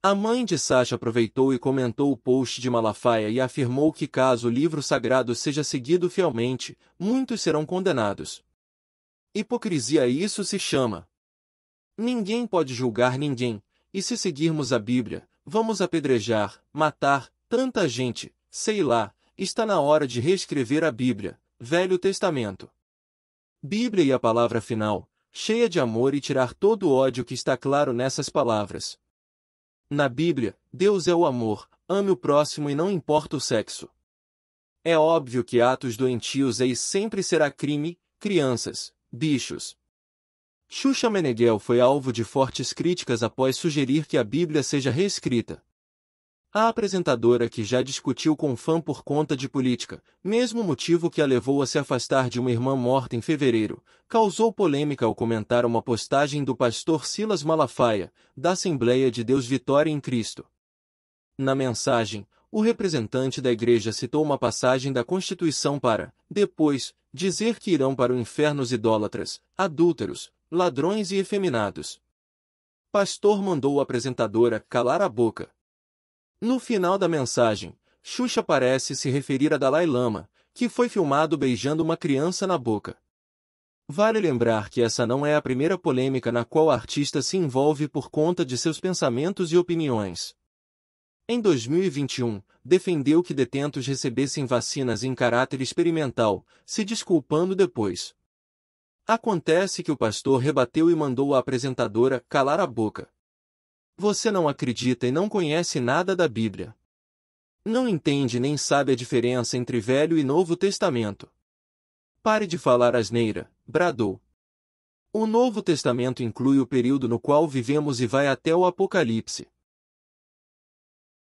A mãe de Sasha aproveitou e comentou o post de Malafaia e afirmou que caso o livro sagrado seja seguido fielmente, muitos serão condenados. Hipocrisia isso se chama. Ninguém pode julgar ninguém, e se seguirmos a Bíblia, vamos apedrejar, matar, tanta gente, sei lá, está na hora de reescrever a Bíblia, Velho Testamento. Bíblia e a palavra final, cheia de amor e tirar todo o ódio que está claro nessas palavras. Na Bíblia, Deus é o amor, ame o próximo e não importa o sexo. É óbvio que atos doentios é eis sempre será crime, crianças, bichos. Xuxa Meneghel foi alvo de fortes críticas após sugerir que a Bíblia seja reescrita. A apresentadora que já discutiu com fã por conta de política, mesmo motivo que a levou a se afastar de uma irmã morta em fevereiro, causou polêmica ao comentar uma postagem do pastor Silas Malafaia, da Assembleia de Deus Vitória em Cristo. Na mensagem, o representante da igreja citou uma passagem da Constituição para, depois, dizer que irão para o inferno os idólatras, adúlteros, ladrões e efeminados. Pastor mandou a apresentadora calar a boca, no final da mensagem, Xuxa parece se referir a Dalai Lama, que foi filmado beijando uma criança na boca. Vale lembrar que essa não é a primeira polêmica na qual a artista se envolve por conta de seus pensamentos e opiniões. Em 2021, defendeu que detentos recebessem vacinas em caráter experimental, se desculpando depois. Acontece que o pastor rebateu e mandou a apresentadora calar a boca. Você não acredita e não conhece nada da Bíblia. Não entende nem sabe a diferença entre Velho e Novo Testamento. Pare de falar asneira, bradou. O Novo Testamento inclui o período no qual vivemos e vai até o Apocalipse.